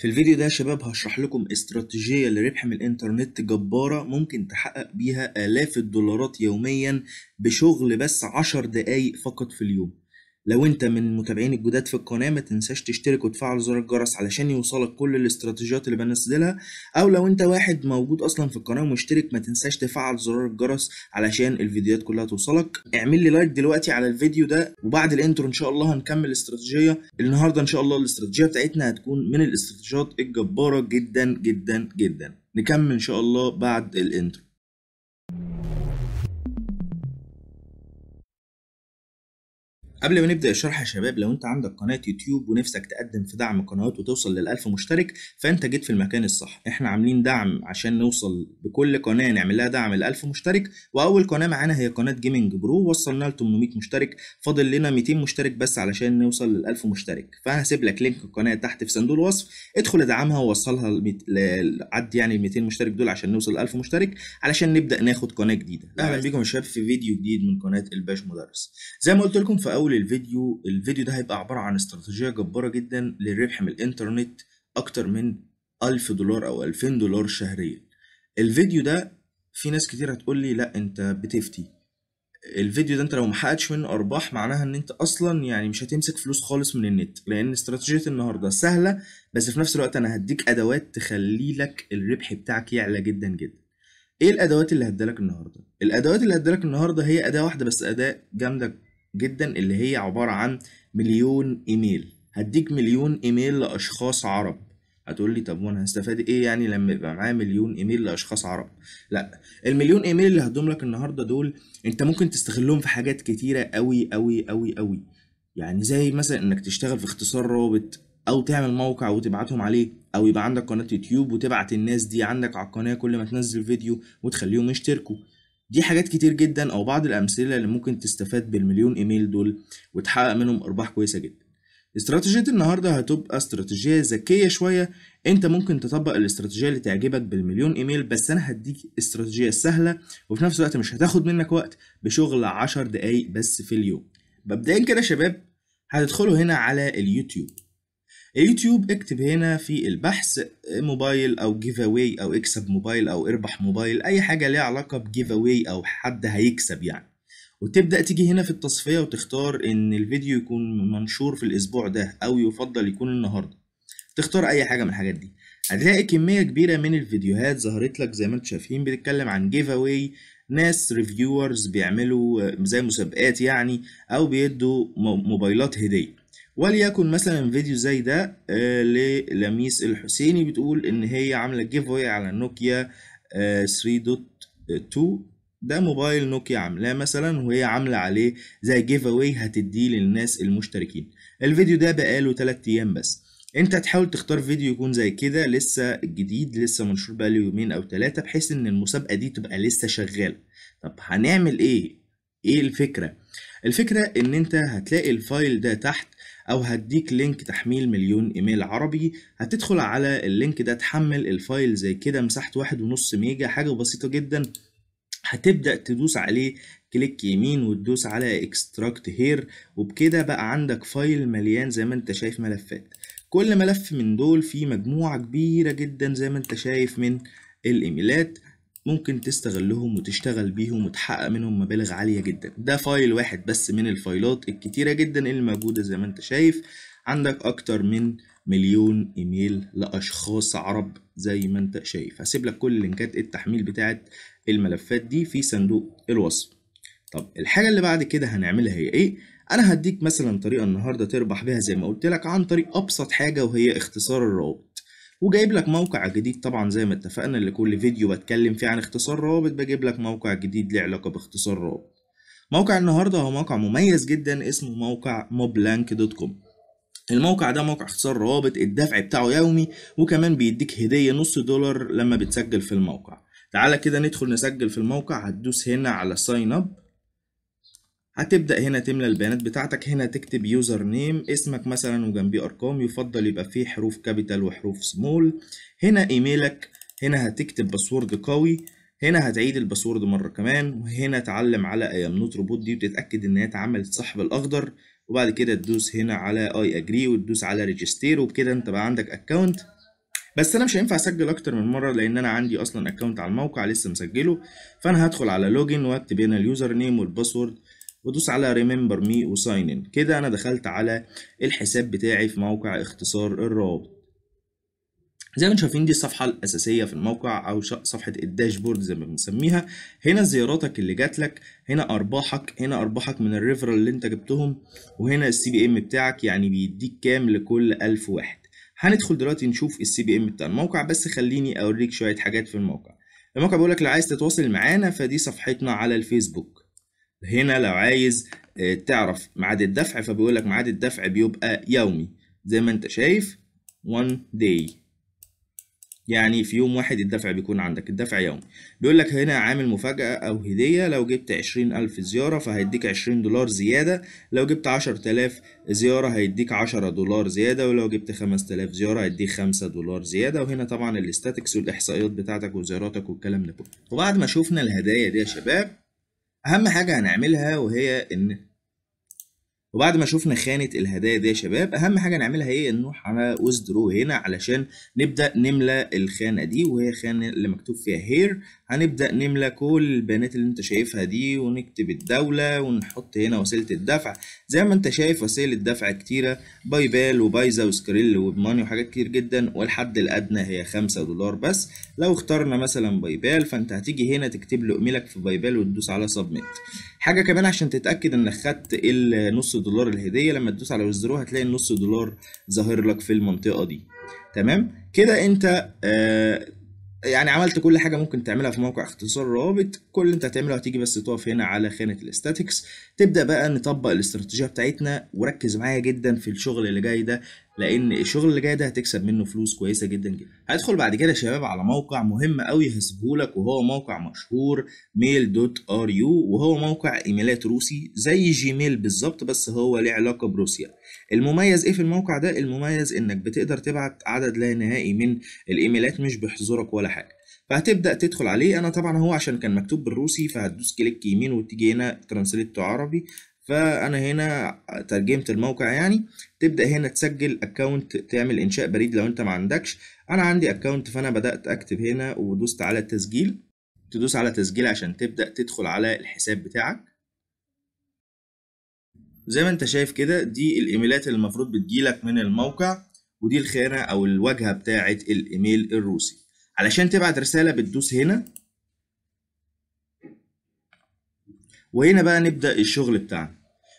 في الفيديو ده يا شباب هشرح لكم استراتيجية لربح من الانترنت جبارة ممكن تحقق بيها آلاف الدولارات يوميا بشغل بس 10 دقايق فقط في اليوم لو انت من متابعين الجداد في القناه ما تنساش تشترك وتفعل زر الجرس علشان يوصلك كل الاستراتيجيات اللي بنزلها او لو انت واحد موجود اصلا في القناه ومشترك ما تنساش تفعل زرار الجرس علشان الفيديوهات كلها توصلك اعمل لي لايك دلوقتي على الفيديو ده وبعد الانترو ان شاء الله هنكمل الاستراتيجيه النهارده ان شاء الله الاستراتيجيه بتاعتنا هتكون من الاستراتيجيات الجباره جدا جدا جدا نكمل ان شاء الله بعد الانترو قبل ما نبدأ الشرح يا شباب لو أنت عندك قناة يوتيوب ونفسك تقدم في دعم قنوات وتوصل لل1000 مشترك فأنت جيت في المكان الصح إحنا عاملين دعم عشان نوصل بكل قناة نعمل لها دعم ل1000 مشترك وأول قناة معانا هي قناة جيمنج برو وصلنا ل 800 مشترك فاضل لنا 200 مشترك بس علشان نوصل لل1000 مشترك فهسيب لك لينك القناة تحت في صندوق الوصف ادخل ادعمها ووصلها لعد عد يعني ال 200 مشترك دول عشان نوصل ل 1000 مشترك علشان نبدأ ناخد قناة جديدة أهلا بيكم يا شباب في فيديو جديد من قناة الباش مدرس زي ما قلت لكم في أول طول الفيديو الفيديو ده هيبقى عبارة عن استراتيجية جبارة جدا للربح من الانترنت أكتر من ألف دولار أو ألفين دولار شهريا الفيديو ده في ناس كتير هتقول لي لا أنت بتفتي الفيديو ده انت لو محققتش منه ارباح معناها ان انت اصلا يعني مش هتمسك فلوس خالص من النت لان استراتيجيه النهارده سهله بس في نفس الوقت انا هديك ادوات تخلي لك الربح بتاعك يعلى جدا جدا ايه الادوات اللي لك النهارده الادوات اللي لك النهارده هي اداه واحده بس اداه جامده جدا اللي هي عبارة عن مليون ايميل هديك مليون ايميل لاشخاص عرب هتقول لي طب وانا هستفاد ايه يعني لما يبقى معايا مليون ايميل لاشخاص عرب لا المليون ايميل اللي هدوم لك النهارده دول انت ممكن تستغلهم في حاجات كتيره قوي قوي قوي قوي يعني زي مثلا انك تشتغل في اختصار رابط او تعمل موقع وتبعتهم عليه او يبقى عندك قناه يوتيوب وتبعت الناس دي عندك على القناه كل ما تنزل فيديو وتخليهم يشتركوا دي حاجات كتير جدا او بعض الامثله اللي ممكن تستفاد بالمليون ايميل دول وتحقق منهم ارباح كويسه جدا استراتيجيه النهارده هتبقى استراتيجيه ذكيه شويه انت ممكن تطبق الاستراتيجيه اللي تعجبك بالمليون ايميل بس انا هديك استراتيجيه سهله وفي نفس الوقت مش هتاخد منك وقت بشغل 10 دقايق بس في اليوم مبدئيا كده يا شباب هتدخلوا هنا على اليوتيوب يوتيوب اكتب هنا في البحث موبايل او جيف اواي او اكسب موبايل او اربح موبايل اي حاجه ليها علاقه بجيف اواي او حد هيكسب يعني وتبدا تيجي هنا في التصفيه وتختار ان الفيديو يكون منشور في الاسبوع ده او يفضل يكون النهارده تختار اي حاجه من الحاجات دي هتلاقي كميه كبيره من الفيديوهات ظهرت لك زي ما انتم شايفين بتتكلم عن جيف اواي ناس ريفيورز بيعملوا زي مسابقات يعني او بيدوا موبايلات هديه وليكن مثلا فيديو زي ده آه، للميس الحسيني بتقول ان هي عامله جيف اوي على نوكيا آه، 3.2 ده موبايل نوكيا عاملاه مثلا وهي عامله عليه زي جيف اوي هتديه للناس المشتركين الفيديو ده بقاله 3 ايام بس انت تحاول تختار فيديو يكون زي كده لسه جديد لسه منشور بقاله يومين او ثلاثه بحيث ان المسابقه دي تبقى لسه شغاله طب هنعمل ايه ايه الفكره الفكره ان انت هتلاقي الفايل ده تحت او هديك لينك تحميل مليون ايميل عربي هتدخل على اللينك ده تحمل الفايل زي كده مساحته واحد ونص ميجا حاجة بسيطة جدا هتبدأ تدوس عليه كليك يمين وتدوس على اكستراكت هير وبكده بقى عندك فايل مليان زي ما انت شايف ملفات كل ملف من دول فيه مجموعة كبيرة جدا زي ما انت شايف من الايميلات ممكن تستغلهم وتشتغل بيهم وتحقق منهم مبالغ عالية جدا ده فايل واحد بس من الفايلات الكتيرة جدا اللي موجودة زي ما انت شايف عندك اكتر من مليون ايميل لاشخاص عرب زي ما انت شايف هسيب لك كل لينكات التحميل بتاعت الملفات دي في صندوق الوصف طب الحاجة اللي بعد كده هنعملها هي ايه انا هديك مثلا طريقة النهاردة تربح بيها زي ما قلت لك عن طريق ابسط حاجة وهي اختصار الروابط وجايب لك موقع جديد طبعا زي ما اتفقنا لكل فيديو بتكلم فيه عن اختصار روابط بجيب لك موقع جديد له علاقه باختصار روابط موقع النهارده هو موقع مميز جدا اسمه موقع موبلانك دوت كوم الموقع ده موقع اختصار روابط الدفع بتاعه يومي وكمان بيديك هدية نص دولار لما بتسجل في الموقع تعالى كده ندخل نسجل في الموقع هتدوس هنا على ساين اب هتبدأ هنا تملى البيانات بتاعتك هنا تكتب يوزر نيم اسمك مثلا وجنبيه أرقام يفضل يبقى فيه حروف كابيتال وحروف سمول هنا إيميلك هنا هتكتب باسورد قوي هنا هتعيد الباسورد مرة كمان وهنا تعلم على ايام نوت روبوت دي وتتأكد ان هي اتعملت صح بالاخضر وبعد كده تدوس هنا على اي اجري وتدوس على ريجستير وبكده انت بقى عندك اكونت بس انا مش هينفع اسجل اكتر من مره لان انا عندي اصلا اكونت على الموقع لسه مسجله فانا هدخل على لوجن واكتب هنا اليوزر نيم والباسورد وادوس على ريمبر مي وساين ان كده انا دخلت على الحساب بتاعي في موقع اختصار الروابط زي ما انتم شايفين دي الصفحه الاساسيه في الموقع او صفحه الداشبورد زي ما بنسميها هنا زياراتك اللي جات لك هنا ارباحك هنا ارباحك من الريفرال اللي انت جبتهم وهنا السي بي ام بتاعك يعني بيديك كام لكل 1000 واحد هندخل دلوقتي نشوف السي بي ام بتاع الموقع بس خليني اوريك شويه حاجات في الموقع الموقع بيقول لك لو عايز تتواصل معانا فدي صفحتنا على الفيسبوك هنا لو عايز آه، تعرف ميعاد الدفع فبيقول لك ميعاد الدفع بيبقى يومي زي ما انت شايف one day يعني في يوم واحد الدفع بيكون عندك الدفع يومي بيقول لك هنا عامل مفاجأة أو هدية لو جبت عشرين ألف زيارة فهيديك عشرين دولار زيادة لو جبت عشر تلاف زيارة هيديك عشرة دولار زيادة ولو جبت خمس تلاف زيارة هيديك خمسة دولار زيادة وهنا طبعا الاستاتكس والإحصائيات بتاعتك وزياراتك والكلام ده كله وبعد ما شوفنا الهدايا دي يا شباب اهم حاجه هنعملها وهي ان وبعد ما شفنا خانه الهدايا دي يا شباب اهم حاجه نعملها هي نروح على وزدرو هنا علشان نبدا نملى الخانه دي وهي خانه اللي مكتوب فيها هير هنبدأ نملى كل البيانات اللي انت شايفها دي ونكتب الدولة ونحط هنا وسيلة الدفع زي ما انت شايف وسائل الدفع كتيرة باي بال وبايزا وسكريل وبماني وحاجات كتير جدا والحد الأدنى هي خمسة دولار بس لو اخترنا مثلا باي بال فانت هتيجي هنا تكتب له ايميلك في باي بال وتدوس على سبميت حاجة كمان عشان تتأكد انك خدت النص دولار الهدية لما تدوس على وزرو هتلاقي النص دولار ظاهر لك في المنطقة دي تمام كده انت آه يعني عملت كل حاجه ممكن تعملها في موقع اختصار روابط كل اللي انت هتعمله هتيجي بس تقف هنا على خانه الاستاتكس تبدا بقى نطبق الاستراتيجيه بتاعتنا وركز معايا جدا في الشغل اللي جاي ده لان الشغل اللي جاي ده هتكسب منه فلوس كويسه جدا جدا هدخل بعد كده يا شباب على موقع مهم قوي هسيبهولك وهو موقع مشهور ميل دوت ار يو وهو موقع ايميلات روسي زي جيميل بالظبط بس هو ليه علاقه بروسيا المميز ايه في الموقع ده المميز انك بتقدر تبعت عدد لا نهائي من الايميلات مش بيحظرك ولا حاجه فهتبدا تدخل عليه انا طبعا هو عشان كان مكتوب بالروسي فهتدوس كليك يمين وتيجي هنا ترانسليت عربي فانا هنا ترجمت الموقع يعني تبدا هنا تسجل اكونت تعمل انشاء بريد لو انت ما عندكش انا عندي اكونت فانا بدات اكتب هنا ودوست على التسجيل تدوس على تسجيل عشان تبدا تدخل على الحساب بتاعك زي ما انت شايف كده دي الايميلات اللي المفروض بتجيلك من الموقع ودي الخانه او الواجهه بتاعه الايميل الروسي علشان تبعت رساله بتدوس هنا وهنا بقى نبدأ الشغل بتاعنا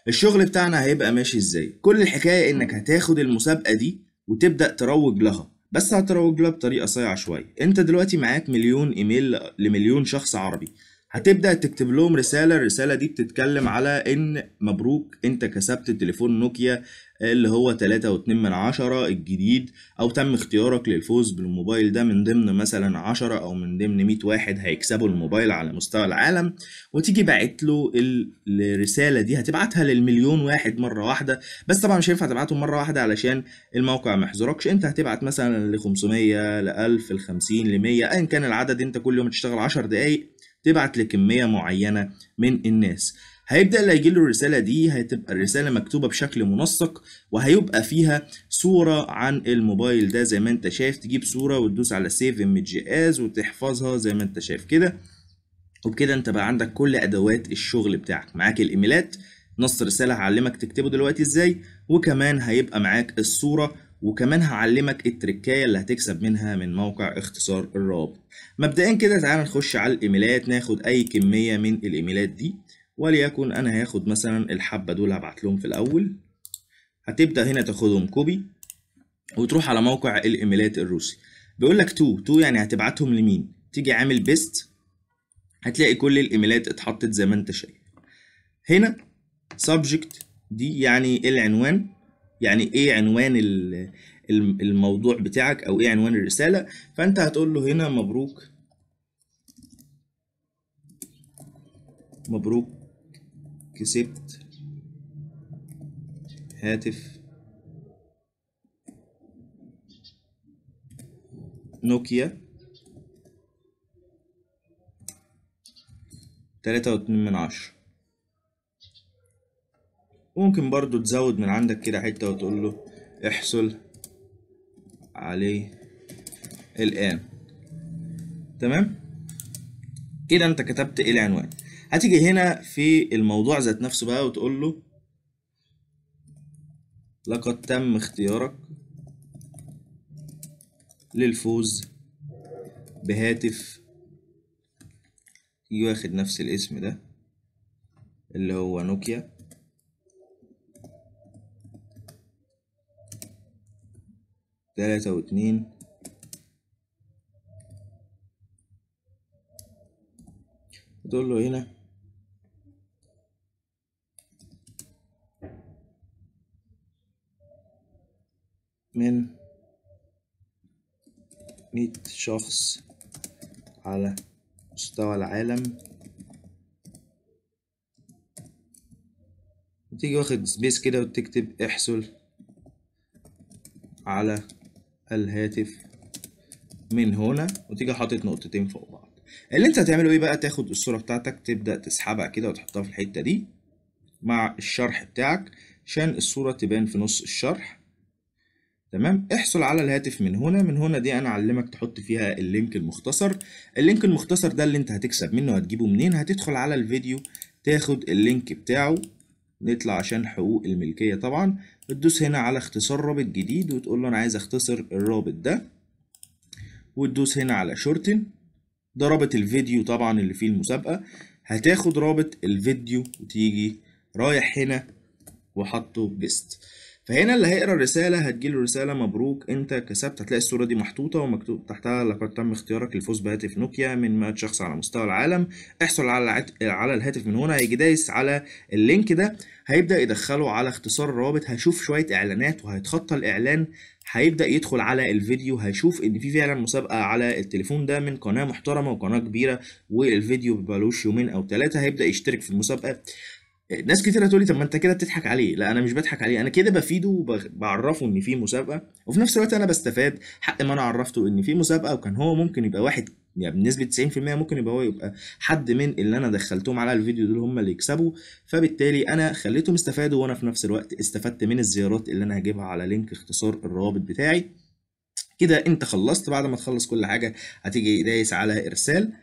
الشغل بتاعنا هيبقى ماشي ازاي كل الحكاية انك هتاخد المسابقة دي وتبدأ تروج لها بس هتروج لها بطريقة صايعة شوية انت دلوقتي معاك مليون ايميل لمليون شخص عربي هتبدا تكتب لهم رساله الرساله دي بتتكلم على ان مبروك انت كسبت تليفون نوكيا اللي هو 3.2 من عشرة الجديد او تم اختيارك للفوز بالموبايل ده من ضمن مثلا 10 او من ضمن 100 واحد هيكسبوا الموبايل على مستوى العالم وتيجي باعت له الرساله دي هتبعتها للمليون واحد مره واحده بس طبعا مش هينفع تبعتهم مره واحده علشان الموقع ما يحظركش انت هتبعت مثلا ل 500 ل 1000 ل 50 ل 100 ايا كان العدد انت كل يوم تشتغل 10 دقائق تبعت لكمية معينة من الناس هيبدأ اللي له الرسالة دي هتبقى الرسالة مكتوبة بشكل منسق وهيبقى فيها صورة عن الموبايل ده زي ما انت شايف تجيب صورة وتدوس على سيف ام از وتحفظها زي ما انت شايف كده وبكده انت بقى عندك كل ادوات الشغل بتاعك معاك الايميلات نص رسالة هعلمك تكتبه دلوقتي ازاي وكمان هيبقى معاك الصورة وكمان هعلمك التركايه اللي هتكسب منها من موقع اختصار الرابط مبدئيا كده تعالى نخش على الايميلات ناخد اي كميه من الايميلات دي وليكن انا هاخد مثلا الحبه دول هبعت لهم في الاول هتبدا هنا تاخدهم كوبي وتروح على موقع الايميلات الروسي بيقول لك تو تو يعني هتبعتهم لمين تيجي عامل بيست هتلاقي كل الايميلات اتحطت زي ما انت شايف هنا subject دي يعني العنوان يعني ايه عنوان الموضوع بتاعك او ايه عنوان الرساله فانت هتقول له هنا مبروك مبروك كسبت هاتف نوكيا تلاتة واتنين من عشرة وممكن برضو تزود من عندك كده حتة وتقول له احصل عليه الآن تمام كده انت كتبت إيه العنوان هتيجي هنا في الموضوع ذات نفسه بقى وتقول له لقد تم اختيارك للفوز بهاتف يواخد واخد نفس الاسم ده اللي هو نوكيا تلاتة واتنين تقول له هنا من مية شخص على مستوى العالم وتيجي واخد سبيس كده وتكتب احصل على الهاتف من هنا وتيجي حاطط نقطتين فوق بعض اللي انت هتعمله ايه بقى تاخد الصوره بتاعتك تبدا تسحبها كده وتحطها في الحته دي مع الشرح بتاعك عشان الصوره تبان في نص الشرح تمام احصل على الهاتف من هنا من هنا دي انا اعلمك تحط فيها اللينك المختصر اللينك المختصر ده اللي انت هتكسب منه هتجيبه منين هتدخل على الفيديو تاخد اللينك بتاعه نطلع عشان حقوق الملكيه طبعا تدوس هنا على اختصار رابط جديد وتقول له انا عايز اختصر الرابط ده وتدوس هنا على شورتن ده رابط الفيديو طبعا اللي فيه المسابقة هتاخد رابط الفيديو وتيجي رايح هنا وحطه بيست فهنا اللي هيقرا الرساله هتجيله رساله مبروك انت كسبت هتلاقي الصوره دي محطوطه ومكتوب تحتها لقد تم اختيارك للفوز بهاتف نوكيا من 100 شخص على مستوى العالم احصل على على الهاتف من هنا هيجي دايس على اللينك ده هيبدا يدخله على اختصار الروابط هيشوف شويه اعلانات وهيتخطى الاعلان هيبدا يدخل على الفيديو هيشوف ان في فعلا مسابقه على التليفون ده من قناه محترمه وقناه كبيره والفيديو ببالوش يومين او ثلاثه هيبدا يشترك في المسابقه ناس كتير هتقولي طب ما انت كده بتضحك عليه لا انا مش بضحك عليه انا كده بفيده وبعرفه ان في مسابقه وفي نفس الوقت انا بستفاد حق ما انا عرفته ان في مسابقه وكان هو ممكن يبقى واحد يعني بنسبه 90% ممكن يبقى هو يبقى حد من اللي انا دخلتهم على الفيديو دول هم اللي يكسبوا فبالتالي انا خليتهم يستفادوا وانا في نفس الوقت استفدت من الزيارات اللي انا هجيبها على لينك اختصار الروابط بتاعي كده انت خلصت بعد ما تخلص كل حاجه هتيجي دايس على ارسال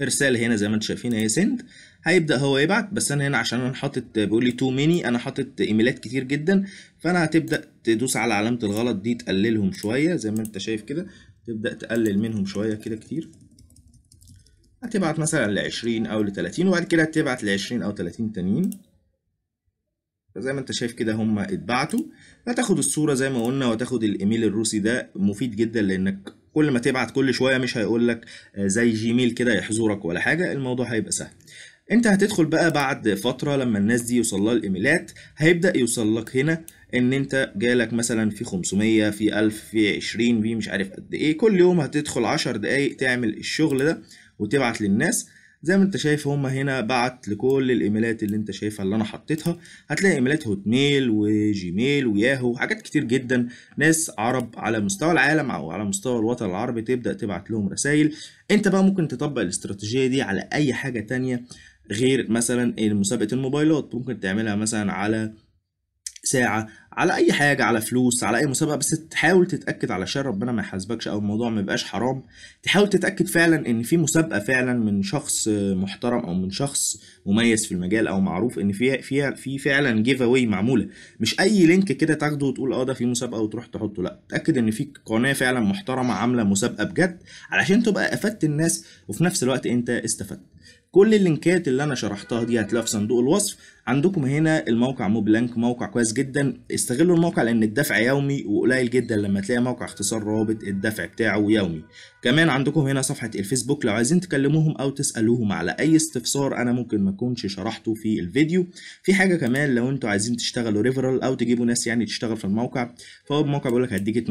ارسال هنا زي ما انتم شايفين اهي سند هيبدا هو يبعت بس انا هنا عشان انا حاطط بيقول لي تو ميني انا حاطط ايميلات كتير جدا فانا هتبدا تدوس على علامه الغلط دي تقللهم شويه زي ما انت شايف كده تبدا تقلل منهم شويه كده كتير هتبعت مثلا ل 20 او ل 30 وبعد كده هتبعت ل 20 او 30 تانيين فزي ما انت شايف كده هم اتبعتوا هتاخد الصوره زي ما قلنا وتاخد الايميل الروسي ده مفيد جدا لانك كل ما تبعت كل شويه مش هيقول لك آه، زي جيميل كده يحظرك ولا حاجه الموضوع هيبقى سهل انت هتدخل بقى بعد فتره لما الناس دي يوصلها الايميلات هيبدا يوصل لك هنا ان انت جالك مثلا في 500 في 1000 في 20 في مش عارف قد ايه كل يوم هتدخل 10 دقائق تعمل الشغل ده وتبعت للناس زي ما انت شايف هما هنا بعت لكل الايميلات اللي انت شايفها اللي انا حطيتها هتلاقي ايميلات هوت ميل وجيميل وياهو حاجات كتير جدا ناس عرب على مستوى العالم او على مستوى الوطن العربي تبدا تبعت لهم رسائل انت بقى ممكن تطبق الاستراتيجيه دي على اي حاجه تانية غير مثلا مسابقه الموبايلات ممكن تعملها مثلا على ساعه على اي حاجه على فلوس على اي مسابقه بس تحاول تتاكد علشان ربنا ما يحاسبكش او الموضوع ما يبقاش حرام تحاول تتاكد فعلا ان في مسابقه فعلا من شخص محترم او من شخص مميز في المجال او معروف ان في في في فعلا جيف اوي معموله مش اي لينك كده تاخده وتقول اه ده في مسابقه وتروح تحطه لا تاكد ان في قناه فعلا محترمه عامله مسابقه بجد علشان تبقى افدت الناس وفي نفس الوقت انت استفدت كل اللينكات اللي انا شرحتها دي هتلاقيها في صندوق الوصف عندكم هنا الموقع موبلانك موقع كويس جدا استغلوا الموقع لان الدفع يومي وقليل جدا لما تلاقي موقع اختصار رابط الدفع بتاعه يومي كمان عندكم هنا صفحه الفيسبوك لو عايزين تكلموهم او تسالوهم على اي استفسار انا ممكن ما اكونش شرحته في الفيديو في حاجه كمان لو انتوا عايزين تشتغلوا ريفرال او تجيبوا ناس يعني تشتغل في الموقع فهو الموقع بيقول لك هديك 12%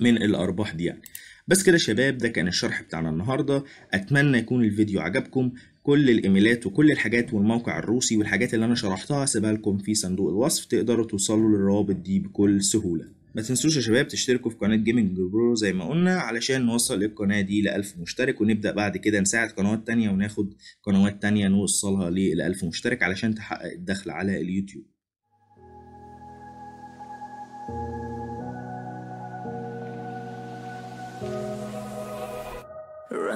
من الارباح دي يعني بس كده شباب ده كان الشرح بتاعنا النهاردة أتمنى يكون الفيديو عجبكم كل الايميلات وكل الحاجات والموقع الروسي والحاجات اللي انا شرحتها هسيبها لكم في صندوق الوصف تقدروا توصلوا للروابط دي بكل سهوله ما تنسوش يا شباب تشتركوا في قناه جيمنج برو زي ما قلنا علشان نوصل القناه دي ل 1000 مشترك ونبدا بعد كده نساعد قنوات تانية وناخد قنوات تانية نوصلها ل 1000 مشترك علشان تحقق الدخل على اليوتيوب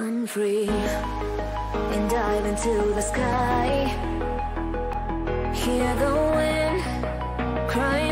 Run free and dive into the sky. Hear the wind crying.